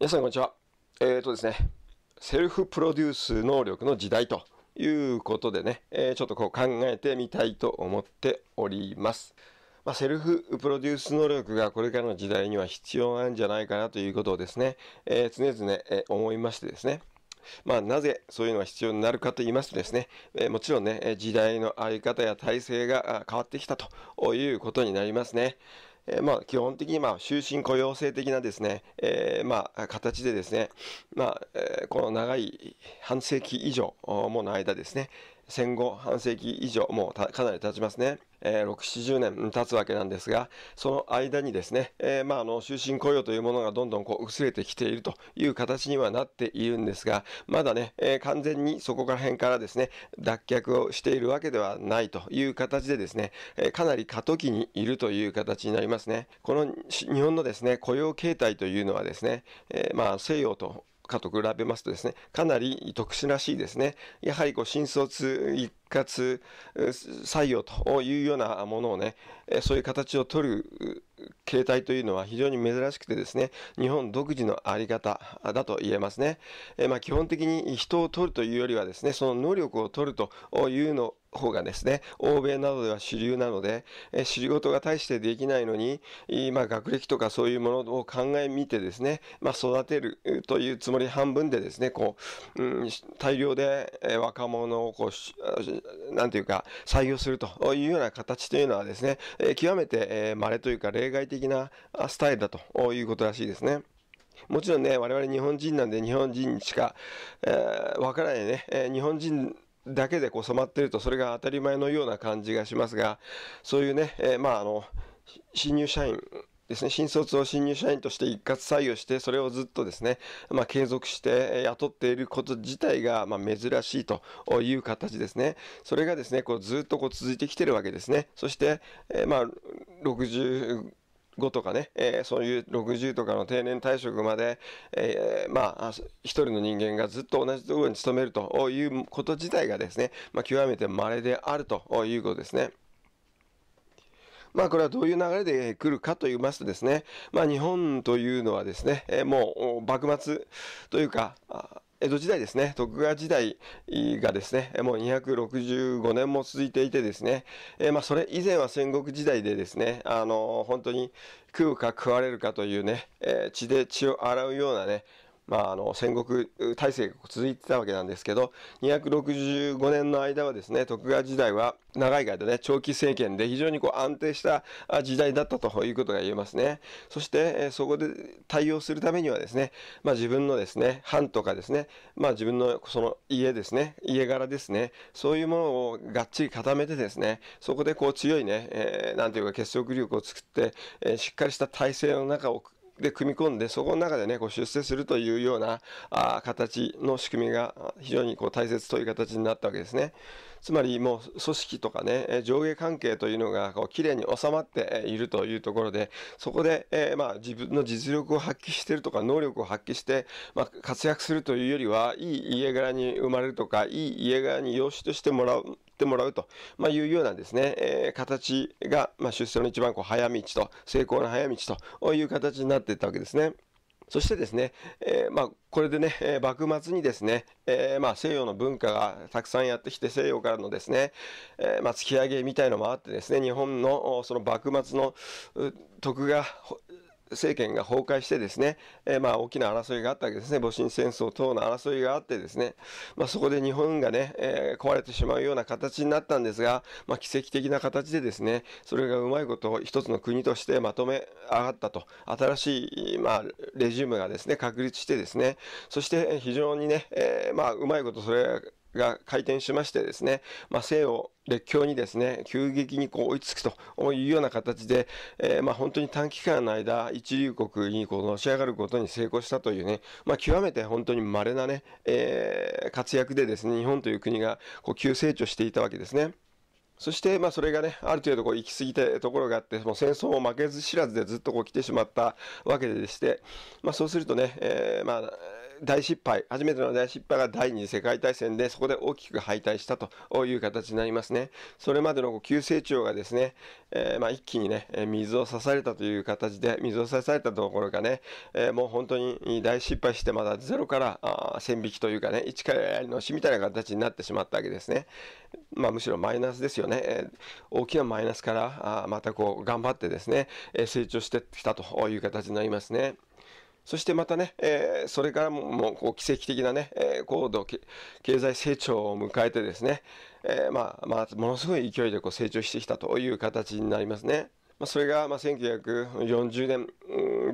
皆さんこんにちは。えっ、ー、とですね、セルフプロデュース能力の時代ということでね、えー、ちょっとこう考えてみたいと思っております。まあ、セルフプロデュース能力がこれからの時代には必要なんじゃないかなということをですね、えー、常々、え思いましてですね、まあ、なぜそういうのが必要になるかと言いますとですね、えー、もちろんね、時代のあり方や体制が変わってきたということになりますね。えー、まあ、基本的に、まあ、終身雇用制的なですね、えー、まあ、形でですね、まあ、この長い半世紀以上もの間ですね、戦後半世紀以上、もうかなり経ちますね。えー、6、70年経つわけなんですが、その間にですね、えー、まあ、あの、終身雇用というものがどんどんこう薄れてきているという形にはなっているんですが、まだね、えー、完全にそこら辺からですね、脱却をしているわけではないという形でですね、えかなり過渡期にいるという形になりますね。この日本のですね、雇用形態というのはですね、えまあ、西洋とかと比べますとですね、かなり特殊らしいですね。やはりこう、新卒活採用というようなものをね、そういう形を取る形態というのは非常に珍しくてですね、日本独自のあり方だと言えますね。えまあ、基本的に人を取るというよりはですね、その能力を取るというの方がですね、欧米などでは主流なので、え仕事が大してできないのに、まあ、学歴とかそういうものを考え見てですね、まあ、育てるというつもり半分でですね、こう、うん、大量で若者をこうなんていうか、採用するというような形というのはですね、え極めて、え稀というか例外的なスタイルだということらしいですね。もちろんね、我々日本人なんで日本人しか、えー、わからないね、えー、日本人だけでこう染まってるとそれが当たり前のような感じがしますが、そういうね、えー、まああの、新入社員ですね、新卒を新入社員として一括採用して、それをずっとですね、まあ、継続して雇っていること自体が、まあ、珍しいという形ですね。それがですね、こうずっとこう続いてきてるわけですね。そして、えー、まあ、60、5とかね、えー、そういう60とかの定年退職まで、えー、まあ、一人の人間がずっと同じところに勤めるということ自体がですね、まあ、極めて稀であるということですね。まあこれはどういう流れで来るかと言いますとですね、まあ日本というのはですね、えもう幕末というか、江戸時代ですね、徳川時代がですね、もう265年も続いていてですね、えまあそれ以前は戦国時代でですね、あの本当に食うか食われるかというね、え血で血を洗うようなね、まあ、あの戦国体制が続いてたわけなんですけど265年の間はですね徳川時代は長い間ね長期政権で非常にこう安定した時代だったということが言えますねそしてそこで対応するためにはですね、まあ、自分のですね藩とかですね、まあ、自分のその家ですね家柄ですねそういうものをがっちり固めてですねそこでこう強いね何、えー、ていうか結束力を作って、えー、しっかりした体制の中をで組み込んで、そこの中でね、こう出世するというようなあ形の仕組みが非常にこう大切という形になったわけですね。つまりもう組織とかね、上下関係というのがこう綺麗に収まっているというところで、そこで、えー、まあ、自分の実力を発揮してるとか、能力を発揮して、まあ、活躍するというよりは、いい家柄に生まれるとか、いい家柄に養子としてもらう。てもらうと、まいうようなですね、えー、形が、まあ、出世の一番こう早道と成功の早道という形になっていったわけですね。そしてですね、えー、まあ、これでね、えー、幕末にですね、えー、まあ、西洋の文化がたくさんやってきて、西洋からのですね、えまあ、突き上げみたいのもあってですね、日本のその幕末の徳が政権が崩壊してですね、えー、まあ大きな争いがあったわけですね。戊辰戦争等の争いがあってですね、まあそこで日本がね、えー、壊れてしまうような形になったんですが、まあ奇跡的な形でですね、それがうまいことを一つの国としてまとめ上がったと、新しい、まあ、レジュームがですね、確立してですね、そして非常にね、えー、まあうまいことそれが回転しましてですね、まあ、西欧列強にですね、急激にこう追いつくというような形で、えー、まあ本当に短期間の間、一流国にこうのし上がることに成功したというね、まあ極めて本当に稀なね、えー、活躍でですね、日本という国がこう急成長していたわけですね。そして、まあ、それがね、ある程度こう行き過ぎたところがあって、もう戦争も負けず知らずでずっとこう来てしまったわけでして、まあ、そうするとね、えー、まあ、大失敗、初めての大失敗が第二次世界大戦で、そこで大きく敗退したという形になりますね。それまでの急成長がですね、えー、まあ、一気にね、水を差されたという形で、水を差されたところがね、えー、もう本当に大失敗して、まだゼロから線引きというかね、一からやりのしみたいな形になってしまったわけですね。まあ、むしろマイナスですよね。えー、大きなマイナスから、あまたこう、頑張ってですね、成長してきたという形になりますね。そしてまたね、えー、それからももうこう奇跡的なね、えー、高度経済成長を迎えてですね、えー、まあ、まあ、ものすごい勢いでこう成長してきたという形になりますね。まあ、それがまあ1940年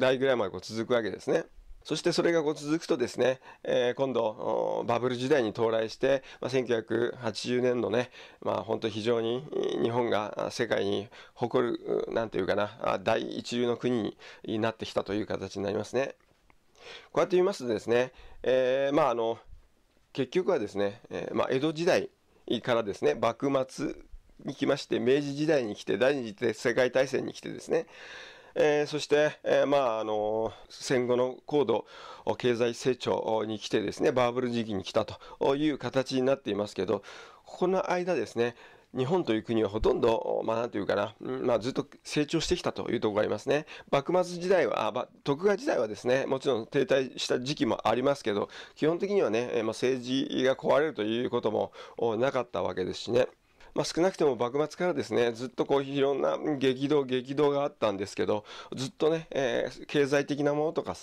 代ぐらいまでこう続くわけですね。そしてそれがこう続くとですね、えー、今度バブル時代に到来して、まあ、1980年のね、まあ、本当非常に日本が世界に誇る、なんていうかな、第一流の国になってきたという形になりますね。こうやって見ますとですね、えー、まああの、結局はですね、えー、まあ、江戸時代からですね、幕末に来まして、明治時代に来て、第二次世界大戦に来てですね、えー、そして、えー、まあ、あの戦後の高度経済成長に来てですね、バブル時期に来たという形になっていますけど、ここの間ですね、日本という国はほとんど、まあなんていうかな、まあずっと成長してきたというところがありますね。幕末時代は、徳川時代はですね、もちろん停滞した時期もありますけど、基本的にはね、まあ、政治が壊れるということもなかったわけですしね。まあ、少なくとも幕末からですね、ずっとこういろんな激動、激動があったんですけど、ずっとね、えー、経済的なものとか、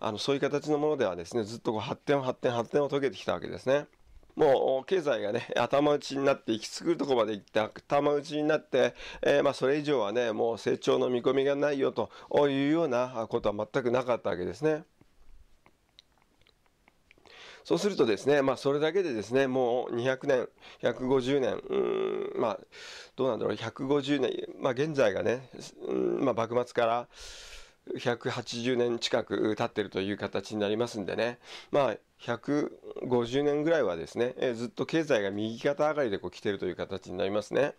あのそういう形のものではですね、ずっとこう発展、発展、発展を遂げてきたわけですね。もう経済がね、頭打ちになって行き着くとこまで行って頭打ちになって、えー、まあそれ以上はね、もう成長の見込みがないよというようなことは全くなかったわけですね。そうするとですね、まあそれだけでですね、もう200年、150年、うん、まあどうなんだろう、150年、まあ現在がね、うん、まあ幕末から、180年近く経ってるという形になりますんでね。まあ、150年ぐらいはですね、えずっと経済が右肩上がりでこう来てるという形になりますね。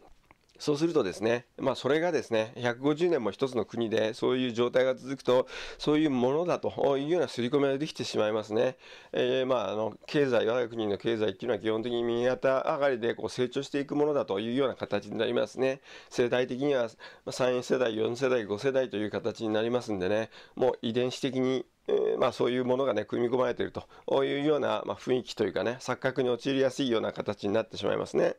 そうするとですね、まあそれがですね、150年も一つの国でそういう状態が続くと、そういうものだというような刷り込みができてしまいますね。えー、まああの、経済、我が国の経済っていうのは基本的に右肩上がりでこう成長していくものだというような形になりますね。世代的には3世代、4世代、5世代という形になりますんでね、もう遺伝子的にえー、まあ、そういうものがね、組み込まれているというような、まあ、雰囲気というかね、錯覚に陥りやすいような形になってしまいますね。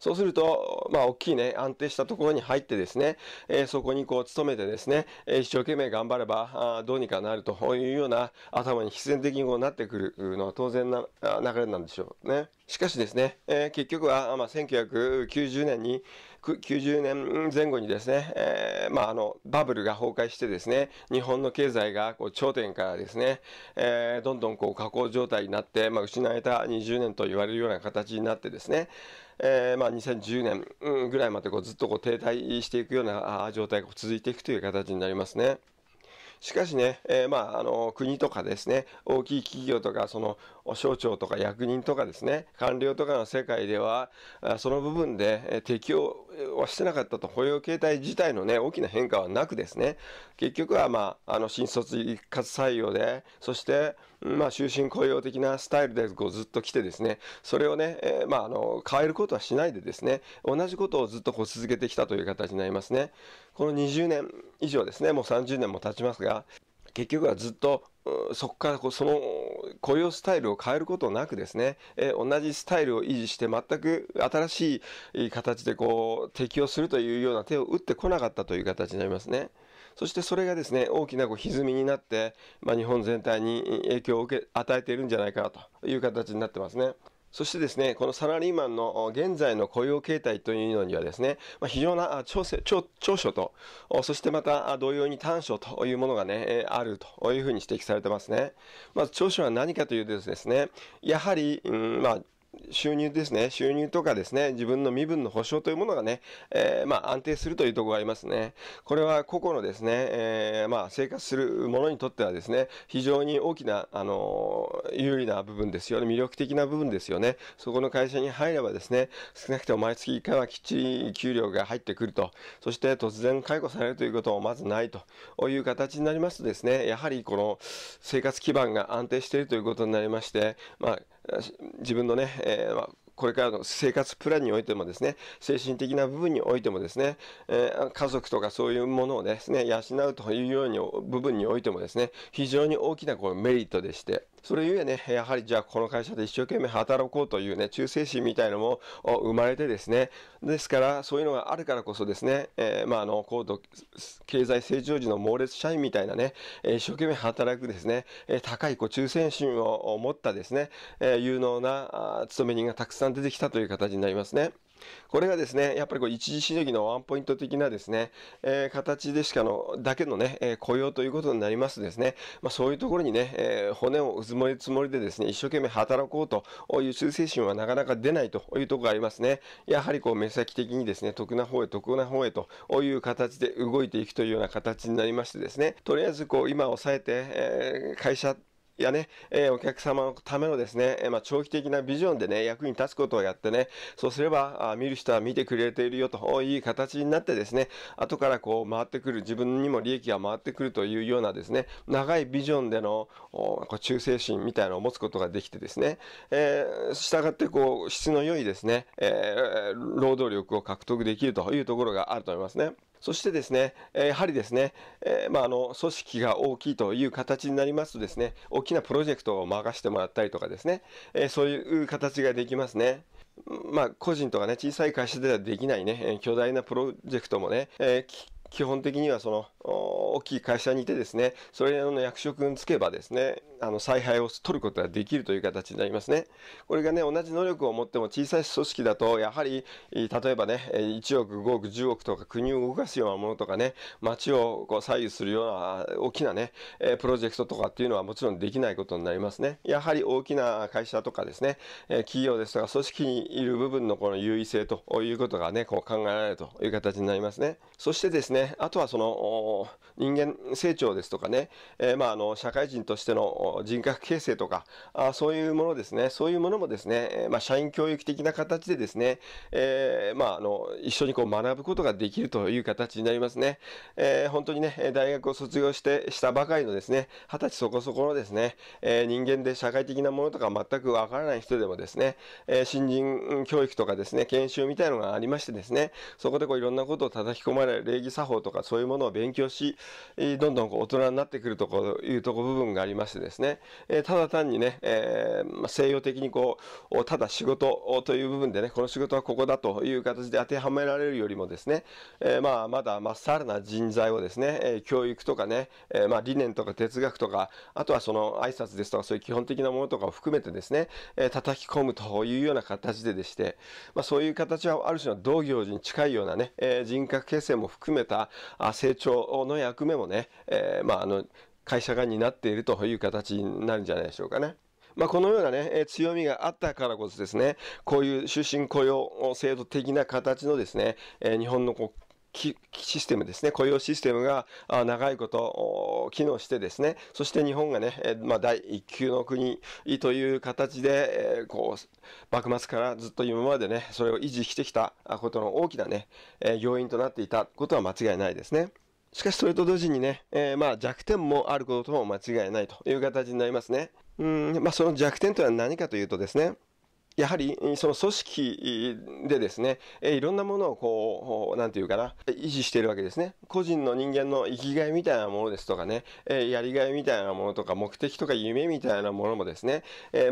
そうすると、まあ、大きいね、安定したところに入ってですね、えー、そこにこう、勤めてですね、えー、一生懸命頑張れば、あどうにかなるというような頭に必然的にこうなってくるのは当然な流れなんでしょうね。しかしですね、えー、結局は、まあ、1990年に、90年前後にですね、えー、まあ、あの、バブルが崩壊してですね、日本の経済がこう頂点からですね、えー、どんどんこう下降状態になって、まあ、失われた20年と言われるような形になってですね、えー、まあ、2010年ぐらいまでこうずっとこう停滞していくような状態が続いていくという形になりますね。しかしね、えー、まあ、あの、国とかですね、大きい企業とか、その、省庁とか役人とかですね、官僚とかの世界では、その部分で適用はしてなかったと、雇用形態自体のね、大きな変化はなくですね、結局は、まあ、あの、新卒一括採用で、そして、まあ、終身雇用的なスタイルでこうずっと来てですね、それをね、えー、まあ、あの、変えることはしないでですね、同じことをずっとこう続けてきたという形になりますね。この20年以上ですね、もう30年も経ちますが、結局はずっとそこからこその雇用スタイルを変えることなくですね、え同じスタイルを維持して全く新しい形でこう適用するというような手を打ってこなかったという形になりますね。そしてそれがですね、大きなこう歪みになって、まあ、日本全体に影響を受け与えているんじゃないかという形になってますね。そしてですね、このサラリーマンの現在の雇用形態というのにはですね、まあ、非常な長長長所と、そしてまた同様に短所というものがね、あるというふうに指摘されてますね。まず長所は何かというとですね、やはり、うん、まあ、収入ですね、収入とかですね、自分の身分の保障というものがね、えー、まあ、安定するというところがありますね。これは個々のですね、えー、まあ、生活する者にとってはですね、非常に大きな、あの、有利な部分ですよね、魅力的な部分ですよね。そこの会社に入ればですね、少なくとも毎月1回はきっちり給料が入ってくると、そして突然解雇されるということもまずないという形になりますとですね、やはりこの生活基盤が安定しているということになりまして、まあ自分のね、えー、まあこれからの生活プランにおいてもですね、精神的な部分においてもですね、えー、家族とかそういうものをですね、養うというように部分においてもですね、非常に大きなこうメリットでして、それゆえね、やはりじゃあこの会社で一生懸命働こうというね、忠誠心みたいのも生まれてですね、ですからそういうのがあるからこそですね、えー、まああの、高度経済成長時の猛烈社員みたいなね、一生懸命働くですね、高いこう忠誠心を持ったですね、有能な勤め人がたくさん出てきたという形になりますね。これがですね、やっぱりこう一時しのぎのワンポイント的なですね、えー、形でしかの、だけのね、えー、雇用ということになりますですね、まあ、そういうところにね、えー、骨をうずもりつもりでですね、一生懸命働こうという忠誠心はなかなか出ないというところがありますね。やはりこう目先的にですね、得な方へ得な方へという形で動いていくというような形になりましてですね、とりあえずこう今抑えて、え会社やね、えー、お客様のためのですね、えまあ、長期的なビジョンでね、役に立つことをやってね、そうすれば、あ見る人は見てくれているよという形になってですね、後からこう回ってくる、自分にも利益が回ってくるというようなですね、長いビジョンでのこう忠誠心みたいなのを持つことができてですね、えー、従ってこう質の良いですね、えー、労働力を獲得できるというところがあると思いますね。そしてですね、やはりですね、えー、まあ、あの、組織が大きいという形になりますとですね、大きなプロジェクトを任せてもらったりとかですね、えー、そういう形ができますね。まあ、個人とかね、小さい会社ではできないね、巨大なプロジェクトもね、えー基本的にはその大きい会社にいてですね、それの役職につけばですね、あの采配を取ることができるという形になりますね。これがね、同じ能力を持っても小さい組織だと、やはり、例えばね、1億、5億、10億とか国を動かすようなものとかね、街をこう左右するような大きなね、プロジェクトとかっていうのはもちろんできないことになりますね。やはり大きな会社とかですね、企業ですとか組織にいる部分のこの優位性ということがね、こう考えられるという形になりますね。そしてですね、ね、あとはその人間成長ですとかね、えー、まあ、あの社会人としての人格形成とかあそういうものですねそういうものもですね、まあ、社員教育的な形でですね、えー、まあ、あの一緒にこう学ぶことができるという形になりますね、えー、本当にね大学を卒業してしたばかりのですね二十歳そこそこのですね、え人間で社会的なものとか全くわからない人でもですね、え新人教育とかですね研修みたいのがありましてですねそこでこういろんなことを叩き込まれる礼儀作法法とかそういうものを勉強し、どんどん大人になってくるというとこ部分がありましてですね、えただ単にね、えー、西洋的にこう、ただ仕事という部分でね、この仕事はここだという形で当てはめられるよりもですね、えー、まあ、まだまっさらな人材をですね、え教育とかね、えまあ、理念とか哲学とか、あとはその挨拶ですとかそういう基本的なものとかを含めてですね、え叩き込むというような形ででして、まあ、そういう形はある種の同行人に近いようなね、え人格形成も含めたた成長の役目もね、えー、まあ、あの会社が担っているという形になるんじゃないでしょうかね。まあ、このようなね、え強みがあったからこそですね、こういう終身雇用制度的な形のですね、え日本の国システムですね、雇用システムが長いこと機能してですね、そして日本がね、まあ、第一級の国という形で、こう、幕末からずっと今までね、それを維持してきたことの大きなね、要因となっていたことは間違いないですね。しかしそれと同時にね、えー、まあ弱点もあることとも間違いないという形になりますね。うん、まあその弱点というのは何かというとですね、やはりその組織でですね、いろんなものをこう、なんていうかな、維持しているわけですね。個人の人間の生きがいみたいなものですとかね、やりがいみたいなものとか、目的とか夢みたいなものもですね、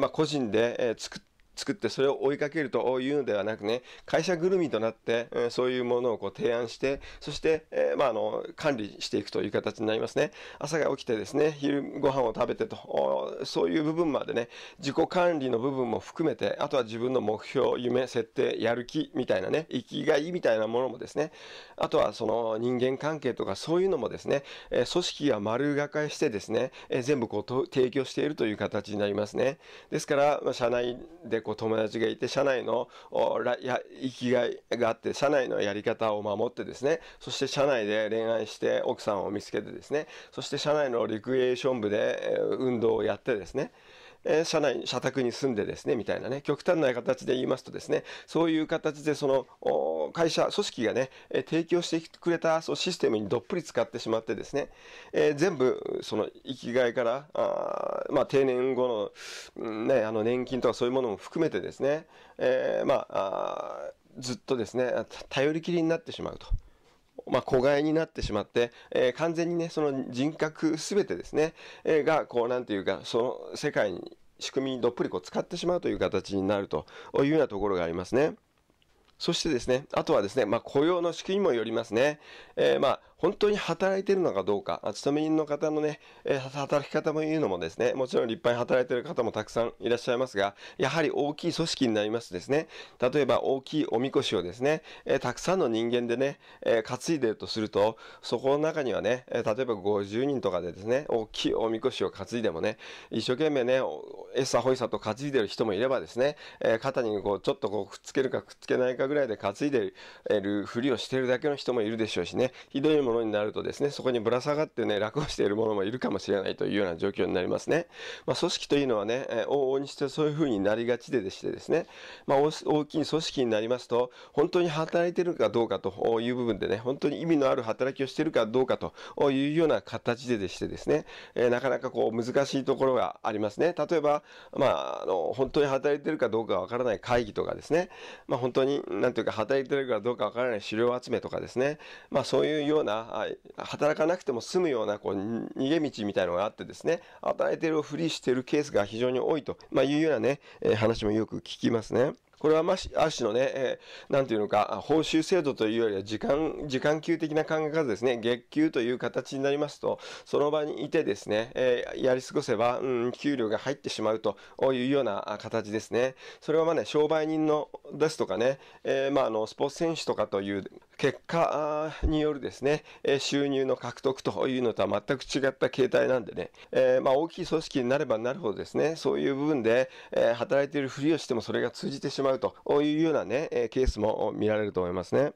まあ個人で作って作ってそれを追いかけるというのではなくね、会社ぐるみとなって、えそういうものをこう提案して、そして、えまあ、の、管理していくという形になりますね。朝が起きてですね、昼ご飯を食べてと、そういう部分までね、自己管理の部分も含めて、あとは自分の目標、夢、設定、やる気みたいなね、生きがいみたいなものもですね、あとはその人間関係とかそういうのもですね、え組織が丸がかしてですね、え全部こう提供しているという形になりますね。ですから、まあ、社内でこう友達がいて、社内のや生きがいがあって、社内のやり方を守ってですね、そして社内で恋愛して奥さんを見つけてですね、そして社内のリクエーション部で運動をやってですね、え社内、社宅に住んでですね、みたいなね、極端な形で言いますとですね、そういう形でその、会社、組織がね、え提供してくれたそのシステムにどっぷり使ってしまってですね、えー、全部、その、生きがいから、あまあ、定年後の、ね、あの、年金とかそういうものも含めてですね、えー、まあ、あずっとですね、頼りきりになってしまうと。まあ、子飼いになってしまって、えー、完全にね、その人格すべてですね、えー、が、こう、なんていうか、その世界に、仕組みにどっぷりこう使ってしまうという形になるというようなところがありますね。そしてですね、あとはですね、まあ、雇用の仕組みもよりますね。えー、まあ、本当に働いてるのかどうか、勤め人の方のね、え働き方も言うのもですね、もちろん立派に働いてる方もたくさんいらっしゃいますが、やはり大きい組織になりますとですね、例えば大きいおみこしをですね、えたくさんの人間でね、え担いでるとすると、そこの中にはね、え例えば50人とかでですね、大きいおみこしを担いでもね、一生懸命ね、えさほいさと担いでる人もいればですね、え肩にこう、ちょっとこう、くっつけるかくっつけないかぐらいで担いでるふりをしてるだけの人もいるでしょうしね、ひどいものになるとですね、そこにぶら下がってね、楽をしているものもいるかもしれないというような状況になりますね。まあ、組織というのはね、えー、往々にしてそういうふうになりがちででしてですね、まあ、大きい組織になりますと、本当に働いてるかどうかという部分でね、本当に意味のある働きをしてるかどうかというような形ででしてですね、えー、なかなかこう難しいところがありますね。例えば、まあ、あの、本当に働いてるかどうかわからない会議とかですね、まあ、本当に、なんていうか、働いてるかどうかわからない資料集めとかですね、まあ、そういうような働かなくても済むような、こう、逃げ道みたいのがあってですね、与えてるふりしてるケースが非常に多いと、まあ、いうようなね、え話もよく聞きますね。これはまあ、ある種のね、えー、なんていうのか、報酬制度というよりは時間、時間給的な考え方ですね。月給という形になりますと、その場にいてですね、えー、やり過ごせば、うん、給料が入ってしまうというような形ですね。それはまあね、商売人のですとかね、えー、まああの、スポーツ選手とかという、結果によるですね、収入の獲得というのとは全く違った形態なんでね、えー、まあ大きい組織になればなるほどですね、そういう部分で、え働いているふりをしてもそれが通じてしまうというようなね、ケースも見られると思いますね。